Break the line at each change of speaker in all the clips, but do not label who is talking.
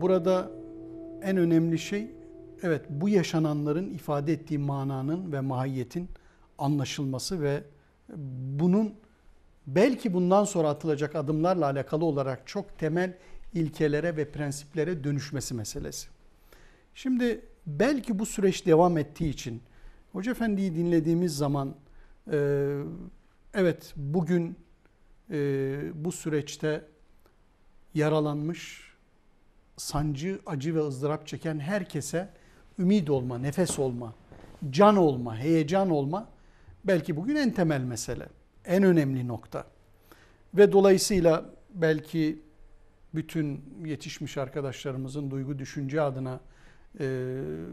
burada en önemli şey evet bu yaşananların ifade ettiği mananın ve mahiyetin anlaşılması ve bunun belki bundan sonra atılacak adımlarla alakalı olarak çok temel ilkelere ve prensiplere dönüşmesi meselesi. Şimdi belki bu süreç devam ettiği için Hoca Efendi'yi dinlediğimiz zaman e, evet bugün e, bu süreçte yaralanmış sancı, acı ve ızdırap çeken herkese ümit olma, nefes olma, can olma, heyecan olma belki bugün en temel mesele, en önemli nokta. Ve dolayısıyla belki bütün yetişmiş arkadaşlarımızın duygu düşünce adına e,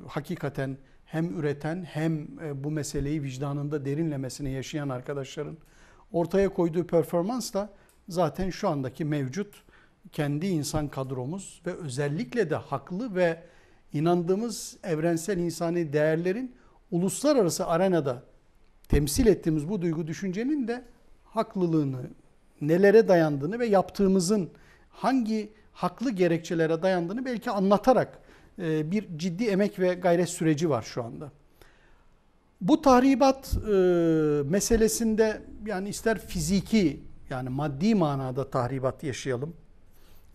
hakikaten hem üreten hem e, bu meseleyi vicdanında derinlemesine yaşayan arkadaşların ortaya koyduğu performansla zaten şu andaki mevcut kendi insan kadromuz ve özellikle de haklı ve inandığımız evrensel insani değerlerin uluslararası arenada temsil ettiğimiz bu duygu düşüncenin de haklılığını, nelere dayandığını ve yaptığımızın hangi haklı gerekçelere dayandığını belki anlatarak e, bir ciddi emek ve gayret süreci var şu anda. Bu tahribat e, meselesinde yani ister fiziki yani maddi manada tahribat yaşayalım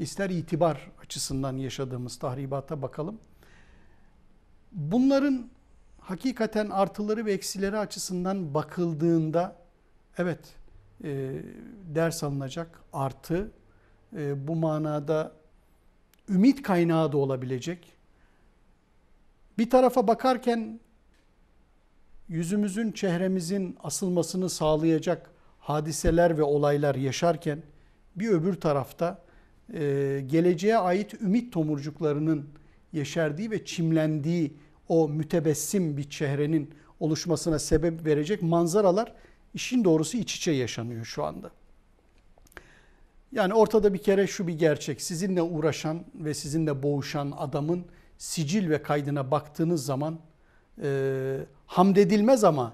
ister itibar açısından yaşadığımız tahribata bakalım. Bunların hakikaten artıları ve eksileri açısından bakıldığında evet e, ders alınacak artı e, bu manada ümit kaynağı da olabilecek. Bir tarafa bakarken yüzümüzün, çehremizin asılmasını sağlayacak hadiseler ve olaylar yaşarken bir öbür tarafta e, geleceğe ait ümit tomurcuklarının yeşerdiği ve çimlendiği o mütebessim bir çehrenin oluşmasına sebep verecek manzaralar işin doğrusu iç içe yaşanıyor şu anda. Yani ortada bir kere şu bir gerçek. Sizinle uğraşan ve sizinle boğuşan adamın sicil ve kaydına baktığınız zaman e, hamd ama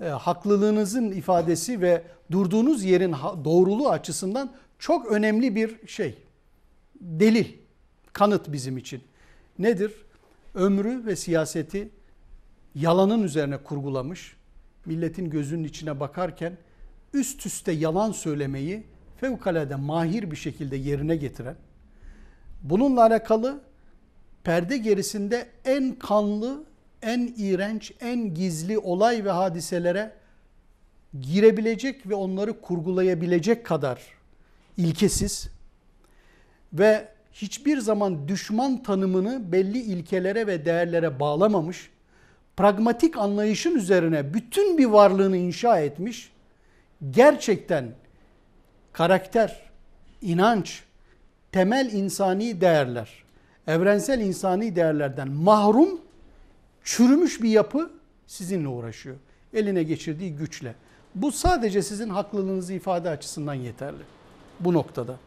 e, haklılığınızın ifadesi ve durduğunuz yerin doğruluğu açısından çok önemli bir şey, delil, kanıt bizim için. Nedir? Ömrü ve siyaseti yalanın üzerine kurgulamış, milletin gözünün içine bakarken üst üste yalan söylemeyi fevkalade mahir bir şekilde yerine getiren, bununla alakalı perde gerisinde en kanlı, en iğrenç, en gizli olay ve hadiselere girebilecek ve onları kurgulayabilecek kadar ilkesiz, ve hiçbir zaman düşman tanımını belli ilkelere ve değerlere bağlamamış, pragmatik anlayışın üzerine bütün bir varlığını inşa etmiş, gerçekten karakter, inanç, temel insani değerler, evrensel insani değerlerden mahrum, çürümüş bir yapı sizinle uğraşıyor. Eline geçirdiği güçle. Bu sadece sizin haklılığınızı ifade açısından yeterli bu noktada.